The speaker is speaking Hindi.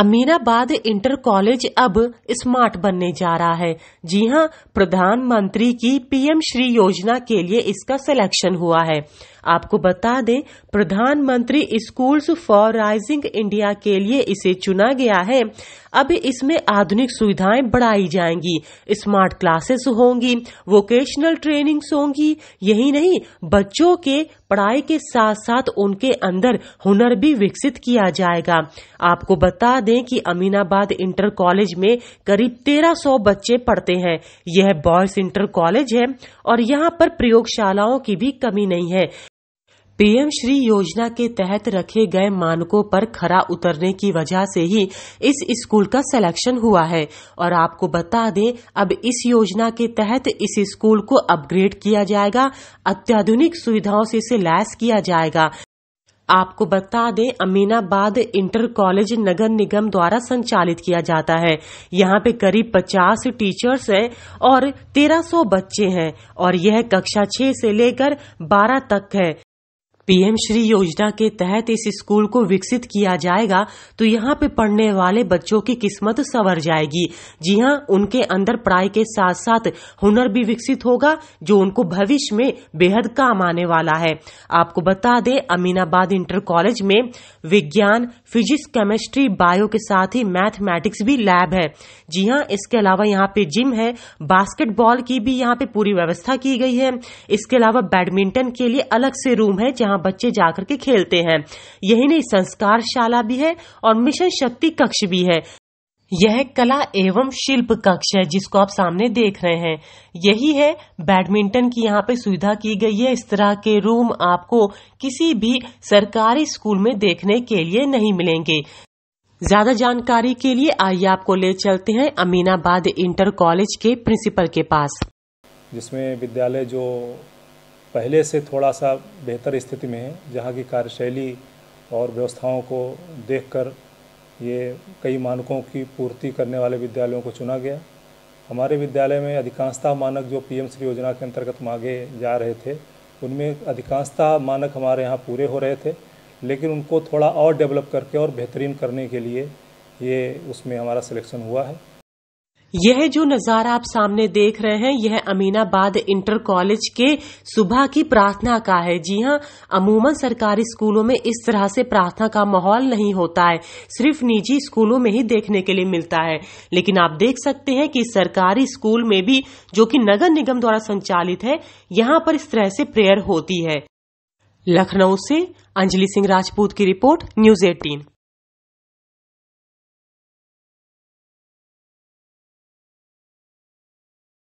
अमीनाबाद इंटर कॉलेज अब स्मार्ट बनने जा रहा है जी हां प्रधानमंत्री की पीएम श्री योजना के लिए इसका सिलेक्शन हुआ है आपको बता दें प्रधानमंत्री स्कूल्स फॉर राइजिंग इंडिया के लिए इसे चुना गया है अभी इसमें आधुनिक सुविधाएं बढ़ाई जाएंगी स्मार्ट क्लासेस होंगी वोकेशनल ट्रेनिंग्स होंगी यही नहीं बच्चों के पढ़ाई के साथ साथ उनके अंदर हुनर भी विकसित किया जाएगा आपको बता दें कि अमीनाबाद इंटर कॉलेज में करीब 1300 बच्चे पढ़ते हैं यह बॉयज इंटर कॉलेज है और यहाँ पर प्रयोगशालाओं की भी कमी नहीं है पीएम श्री योजना के तहत रखे गए मानकों पर खरा उतरने की वजह से ही इस स्कूल का सिलेक्शन हुआ है और आपको बता दें अब इस योजना के तहत इस स्कूल को अपग्रेड किया जाएगा अत्याधुनिक सुविधाओं से इसे लैस किया जाएगा आपको बता दें अमीनाबाद इंटर कॉलेज नगर निगम द्वारा संचालित किया जाता है यहाँ पे करीब 50 टीचर्स हैं और 1300 बच्चे हैं और यह कक्षा 6 से लेकर 12 तक है पीएम श्री योजना के तहत इस स्कूल को विकसित किया जाएगा तो यहाँ पे पढ़ने वाले बच्चों की किस्मत सवर जाएगी जी हाँ उनके अंदर पढ़ाई के साथ साथ हुनर भी विकसित होगा जो उनको भविष्य में बेहद काम आने वाला है आपको बता दें अमीनाबाद इंटर कॉलेज में विज्ञान फिजिक्स केमिस्ट्री बायो के साथ ही मैथमेटिक्स भी लैब है जी हाँ इसके अलावा यहाँ पे जिम है बास्केटबॉल की भी यहाँ पे पूरी व्यवस्था की गई है इसके अलावा बैडमिंटन के लिए अलग से रूम है जहाँ जहां बच्चे जाकर के खेलते हैं यही नहीं संस्कार शाला भी है और मिशन शक्ति कक्ष भी है यह कला एवं शिल्प कक्ष है जिसको आप सामने देख रहे हैं यही है बैडमिंटन की यहाँ पे सुविधा की गई है इस तरह के रूम आपको किसी भी सरकारी स्कूल में देखने के लिए नहीं मिलेंगे ज्यादा जानकारी के लिए आइए आपको ले चलते हैं अमीनाबाद इंटर कॉलेज के प्रिंसिपल के पास जिसमें विद्यालय जो पहले से थोड़ा सा बेहतर स्थिति में है जहाँ की कार्यशैली और व्यवस्थाओं को देखकर ये कई मानकों की पूर्ति करने वाले विद्यालयों को चुना गया हमारे विद्यालय में अधिकांशता मानक जो एम श्री योजना के अंतर्गत मांगे जा रहे थे उनमें अधिकांशता मानक हमारे यहाँ पूरे हो रहे थे लेकिन उनको थोड़ा और डेवलप करके और बेहतरीन करने के लिए ये उसमें हमारा सिलेक्शन हुआ है यह जो नज़ारा आप सामने देख रहे हैं यह अमीनाबाद इंटर कॉलेज के सुबह की प्रार्थना का है जी हाँ अमूमन सरकारी स्कूलों में इस तरह से प्रार्थना का माहौल नहीं होता है सिर्फ निजी स्कूलों में ही देखने के लिए मिलता है लेकिन आप देख सकते हैं कि सरकारी स्कूल में भी जो कि नगर निगम द्वारा संचालित है यहाँ पर इस तरह से प्रेयर होती है लखनऊ से अंजलि सिंह राजपूत की रिपोर्ट न्यूज एटीन